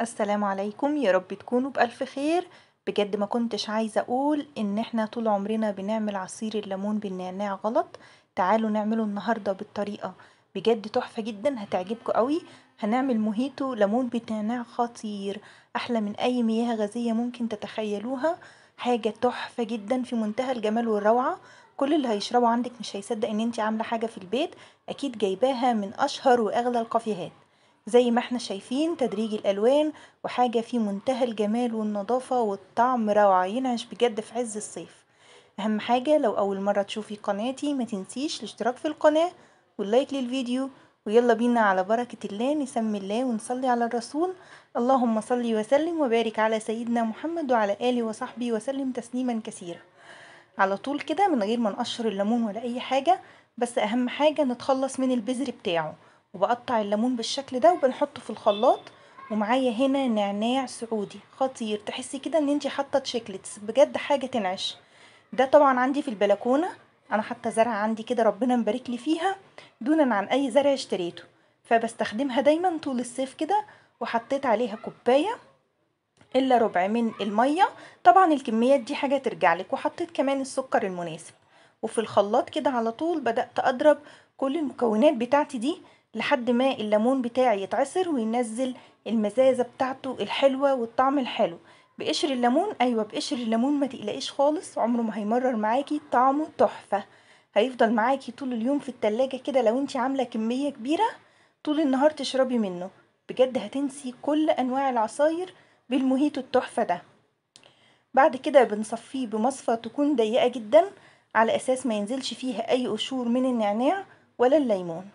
السلام عليكم يا رب تكونوا بألف خير بجد ما كنتش عايزة أقول إن إحنا طول عمرنا بنعمل عصير الليمون بالنعناع غلط تعالوا نعمله النهاردة بالطريقة بجد تحفة جدا هتعجبكوا قوي هنعمل موهيتو ليمون بالنعناع خطير أحلى من أي مياه غازية ممكن تتخيلوها حاجة تحفة جدا في منتهى الجمال والروعة كل اللي هيشربه عندك مش هيصدق ان انت عاملة حاجة في البيت اكيد جايباها من اشهر واغلى القافيهات زي ما احنا شايفين تدريج الألوان وحاجة في منتهى الجمال والنظافة والطعم روعة ينعش بجد في عز الصيف أهم حاجة لو أول مرة تشوفي قناتي ما تنسيش الاشتراك في القناة واللايك للفيديو ويلا بينا على بركة الله نسمي الله ونصلي على الرسول اللهم صلي وسلم وبارك على سيدنا محمد وعلى آله وصحبه وسلم تسليما كثيرا على طول كده من غير ما نقشر الليمون ولا أي حاجة بس أهم حاجة نتخلص من البذر بتاعه وبقطع الليمون بالشكل ده وبنحطه في الخلاط ومعايا هنا نعناع سعودي خطير تحسي كده ان انتي حاطه تشيكلتس بجد حاجه تنعش ده طبعا عندي في البلكونه انا حتى زرع عندي كده ربنا مبارك لي فيها دونا عن اي زرع اشتريته فبستخدمها دايما طول الصيف كده وحطيت عليها كوبايه الا ربع من الميه طبعا الكميات دي حاجه ترجع لك وحطيت كمان السكر المناسب وفي الخلاط كده على طول بدات اضرب كل المكونات بتاعتي دي لحد ما الليمون بتاعي يتعصر وينزل المزازة بتاعته الحلوة والطعم الحلو بقشر الليمون ايوه بقشر الليمون ما تقلقيش خالص عمره ما هيمرر معاكي طعمه تحفة هيفضل معاكي طول اليوم في التلاجة كده لو انت عاملة كمية كبيرة طول النهار تشربي منه بجد هتنسي كل انواع العصاير بالمهيت التحفة ده بعد كده بنصفيه بمصفى تكون ضيقة جدا على اساس ما ينزلش فيها اي قشور من النعناع ولا الليمون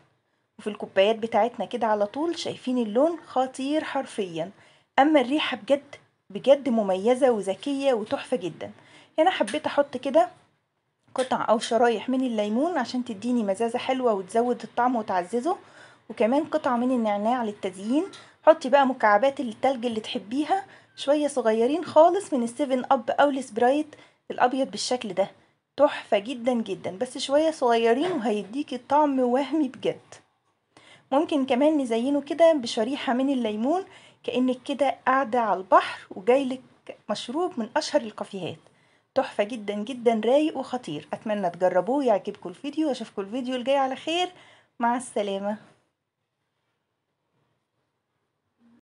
وفي الكوبايات بتاعتنا كده على طول شايفين اللون خطير حرفيا اما الريحة بجد بجد مميزة وذكية وتحفة جدا هنا يعني حبيت احط كده قطع او شرايح من الليمون عشان تديني مزازة حلوة وتزود الطعم وتعززه وكمان قطع من النعناع للتزيين حطي بقى مكعبات التلج اللي تحبيها شوية صغيرين خالص من السيفن اب او السبرايت الابيض بالشكل ده تحفة جدا جدا بس شوية صغيرين وهيديكي طعم وهمي بجد ممكن كمان نزينه كده بشريحة من الليمون كأنك كده قاعدة على البحر وجايلك مشروب من أشهر الكافيهات تحفة جدا جدا رايق وخطير أتمنى تجربوه يعجبكم الفيديو وأشوفكم الفيديو الجاي على خير مع السلامة